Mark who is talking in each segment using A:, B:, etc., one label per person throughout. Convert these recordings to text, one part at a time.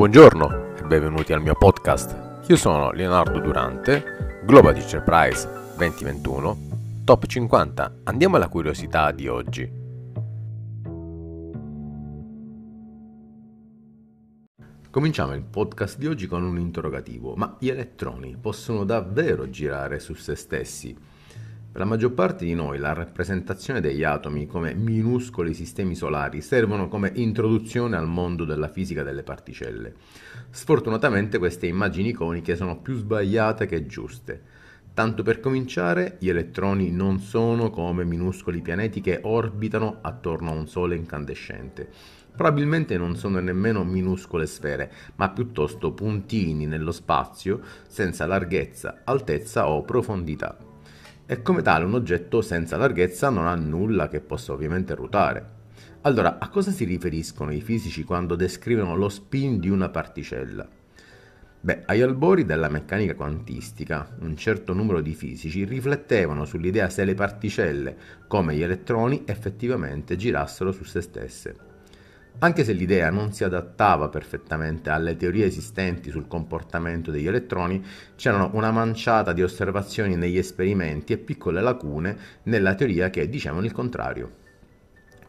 A: Buongiorno e benvenuti al mio podcast. Io sono Leonardo Durante, Global Teacher Prize 2021, Top 50. Andiamo alla curiosità di oggi. Cominciamo il podcast di oggi con un interrogativo, ma gli elettroni possono davvero girare su se stessi? Per la maggior parte di noi la rappresentazione degli atomi come minuscoli sistemi solari servono come introduzione al mondo della fisica delle particelle. Sfortunatamente queste immagini iconiche sono più sbagliate che giuste. Tanto per cominciare, gli elettroni non sono come minuscoli pianeti che orbitano attorno a un sole incandescente. Probabilmente non sono nemmeno minuscole sfere, ma piuttosto puntini nello spazio senza larghezza, altezza o profondità e come tale un oggetto senza larghezza non ha nulla che possa ovviamente ruotare. Allora, a cosa si riferiscono i fisici quando descrivono lo spin di una particella? Beh, agli albori della meccanica quantistica, un certo numero di fisici riflettevano sull'idea se le particelle, come gli elettroni, effettivamente girassero su se stesse. Anche se l'idea non si adattava perfettamente alle teorie esistenti sul comportamento degli elettroni, c'erano una manciata di osservazioni negli esperimenti e piccole lacune nella teoria che dicevano il contrario.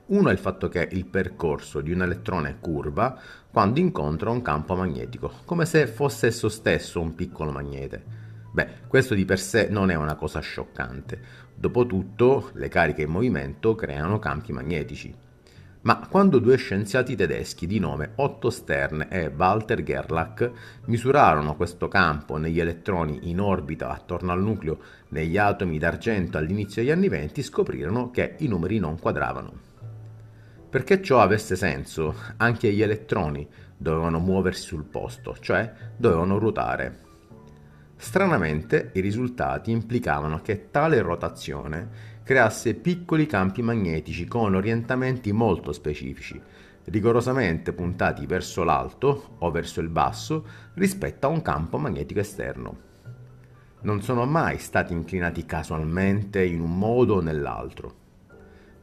A: Uno è il fatto che il percorso di un elettrone curva quando incontra un campo magnetico, come se fosse esso stesso un piccolo magnete. Beh, questo di per sé non è una cosa scioccante. Dopotutto, le cariche in movimento creano campi magnetici ma quando due scienziati tedeschi di nome Otto Stern e Walter Gerlach misurarono questo campo negli elettroni in orbita attorno al nucleo negli atomi d'argento all'inizio degli anni 20, scoprirono che i numeri non quadravano. Perché ciò avesse senso, anche gli elettroni dovevano muoversi sul posto, cioè dovevano ruotare. Stranamente i risultati implicavano che tale rotazione creasse piccoli campi magnetici con orientamenti molto specifici, rigorosamente puntati verso l'alto o verso il basso rispetto a un campo magnetico esterno. Non sono mai stati inclinati casualmente in un modo o nell'altro.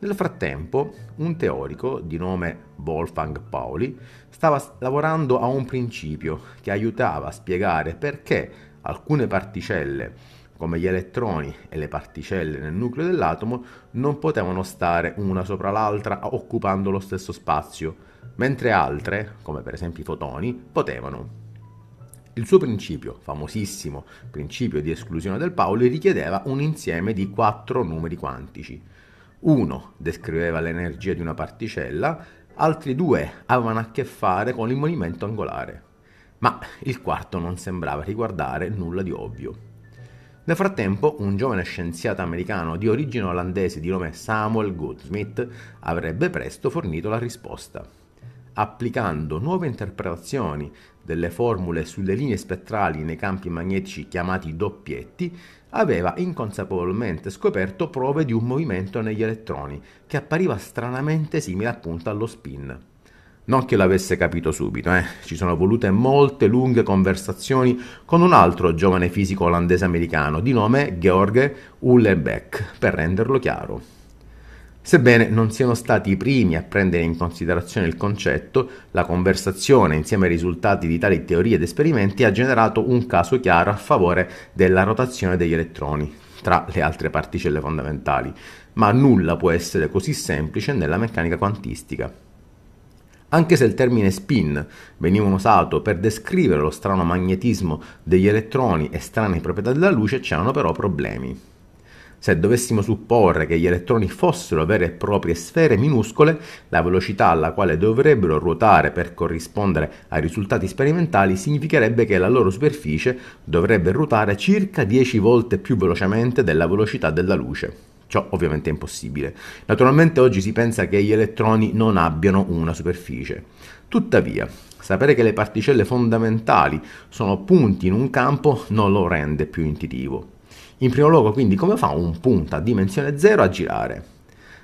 A: Nel frattempo, un teorico di nome Wolfgang Pauli stava lavorando a un principio che aiutava a spiegare perché alcune particelle come gli elettroni e le particelle nel nucleo dell'atomo, non potevano stare una sopra l'altra occupando lo stesso spazio, mentre altre, come per esempio i fotoni, potevano. Il suo principio, famosissimo principio di esclusione del Pauli, richiedeva un insieme di quattro numeri quantici. Uno descriveva l'energia di una particella, altri due avevano a che fare con il movimento angolare. Ma il quarto non sembrava riguardare nulla di ovvio. Nel frattempo, un giovane scienziato americano di origine olandese di nome Samuel Goldsmith avrebbe presto fornito la risposta. Applicando nuove interpretazioni delle formule sulle linee spettrali nei campi magnetici chiamati doppietti, aveva inconsapevolmente scoperto prove di un movimento negli elettroni che appariva stranamente simile appunto allo spin. Non che l'avesse capito subito, eh. ci sono volute molte lunghe conversazioni con un altro giovane fisico olandese-americano di nome George Uhlenbeck, per renderlo chiaro. Sebbene non siano stati i primi a prendere in considerazione il concetto, la conversazione insieme ai risultati di tali teorie ed esperimenti ha generato un caso chiaro a favore della rotazione degli elettroni tra le altre particelle fondamentali, ma nulla può essere così semplice nella meccanica quantistica. Anche se il termine spin veniva usato per descrivere lo strano magnetismo degli elettroni e strane proprietà della luce, c'erano però problemi. Se dovessimo supporre che gli elettroni fossero vere e proprie sfere minuscole, la velocità alla quale dovrebbero ruotare per corrispondere ai risultati sperimentali significherebbe che la loro superficie dovrebbe ruotare circa 10 volte più velocemente della velocità della luce. Ciò ovviamente è impossibile. Naturalmente oggi si pensa che gli elettroni non abbiano una superficie. Tuttavia, sapere che le particelle fondamentali sono punti in un campo non lo rende più intuitivo. In primo luogo, quindi, come fa un punto a dimensione zero a girare?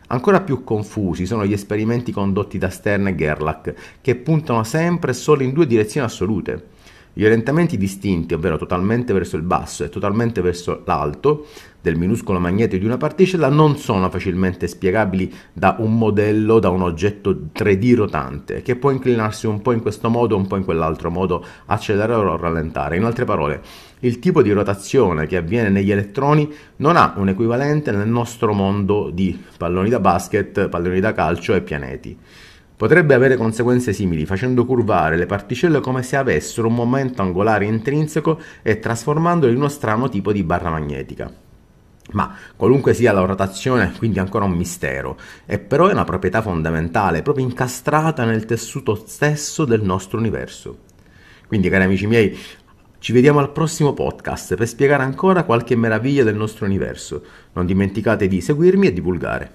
A: Ancora più confusi sono gli esperimenti condotti da Stern e Gerlach, che puntano sempre solo in due direzioni assolute. Gli orientamenti distinti, ovvero totalmente verso il basso e totalmente verso l'alto, del minuscolo magneto di una particella non sono facilmente spiegabili da un modello, da un oggetto 3D rotante, che può inclinarsi un po' in questo modo, un po' in quell'altro modo, accelerare o rallentare. In altre parole, il tipo di rotazione che avviene negli elettroni non ha un equivalente nel nostro mondo di palloni da basket, palloni da calcio e pianeti. Potrebbe avere conseguenze simili facendo curvare le particelle come se avessero un momento angolare intrinseco e trasformandole in uno strano tipo di barra magnetica. Ma qualunque sia la rotazione, quindi ancora un mistero, è però una proprietà fondamentale, proprio incastrata nel tessuto stesso del nostro universo. Quindi, cari amici miei, ci vediamo al prossimo podcast per spiegare ancora qualche meraviglia del nostro universo. Non dimenticate di seguirmi e divulgare.